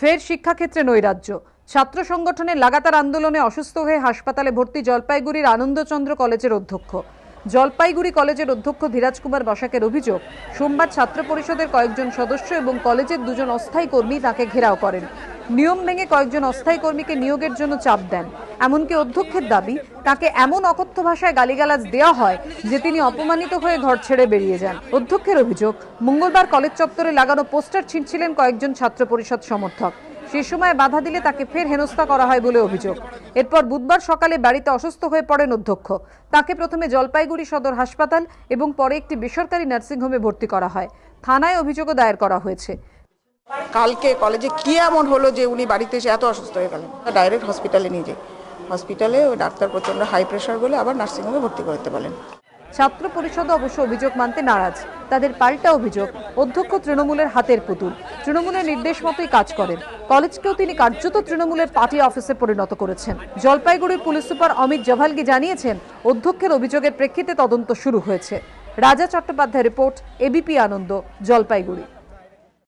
ফের শিক্ষাক্ষেত্রে নৈরাজ্য ছাত্র সংগঠনের লাগাতার আন্দোলনে অসুস্থ হয়ে হাসপাতালে ভর্তি জলপাইগুড়ির আনন্দচন্দ্র কলেজের অধ্যক্ষ জলপাইগুড়ি কলেজের অধ্যক্ষ ধীরাজ কুমার বসাকের অভিযোগ সোমবার ছাত্র পরিষদের কয়েকজন সদস্য এবং কলেজের দুজন অস্থায়ী কর্মী তাকে ঘেরাও করেন নিয়ম ভেঙে কয়েকজন অস্থায়ী কর্মীকে নিয়োগের জন্য চাপ দেন এমনকি অধ্যক্ষের দাবি তাকে এমন অকথ্য ভাষায় গালিগালাজ দেওয়া হয় যে তিনি অপমানিত হয়ে ঘর ছেড়ে বেরিয়ে যান অধ্যক্ষের অভিযোগ মঙ্গলবার কলেজ চত্বরে লাগানো পোস্টার ছিঁড়ছিলেন কয়েকজন ছাত্র পরিষদ সমর্থক সে সময় বাধা দিলে তাকে ফের হেনস্থা করা হয় বলে অভিযোগ এরপর বুধবার সকালে বাড়িতে অসুস্থ হয়ে পড়েন অধ্যক্ষ তাকে প্রথমে জলপাইগুড়ি সদর হাসপাতাল এবং পরে একটি বেসরকারি নার্সিংহোমে ভর্তি করা হয় থানায় অভিযোগও দায়ের করা হয়েছে কালকে কলেজে কি এমন হলো যে উনি বাড়িতে এসে এত অসুস্থ হয়ে গেলেন ডাইরেক্ট হসপিটালে নিয়ে যাই হসপিটালে ওই ডাক্তার প্রচণ্ড হাই প্রেশার বলে আবার নার্সিংহোমে ভর্তি করতে বলেন ছাত্র পরিষদ অবশ্য অভিযোগ মানতে নারাজ তাদের পাল্টা অভিযোগ অধ্যক্ষ তৃণমূলের হাতের পুতুল তৃণমূলের নির্দেশ মতোই কাজ করেন কলেজকেও তিনি কার্যত তৃণমূলের পার্টি অফিসে পরিণত করেছেন জলপাইগুড়ি পুলিশ সুপার অমিত জাভালগি জানিয়েছেন অধ্যক্ষের অভিযোগের প্রেক্ষিতে তদন্ত শুরু হয়েছে রাজা চট্টোপাধ্যায় রিপোর্ট এবিপি আনন্দ জলপাইগুড়ি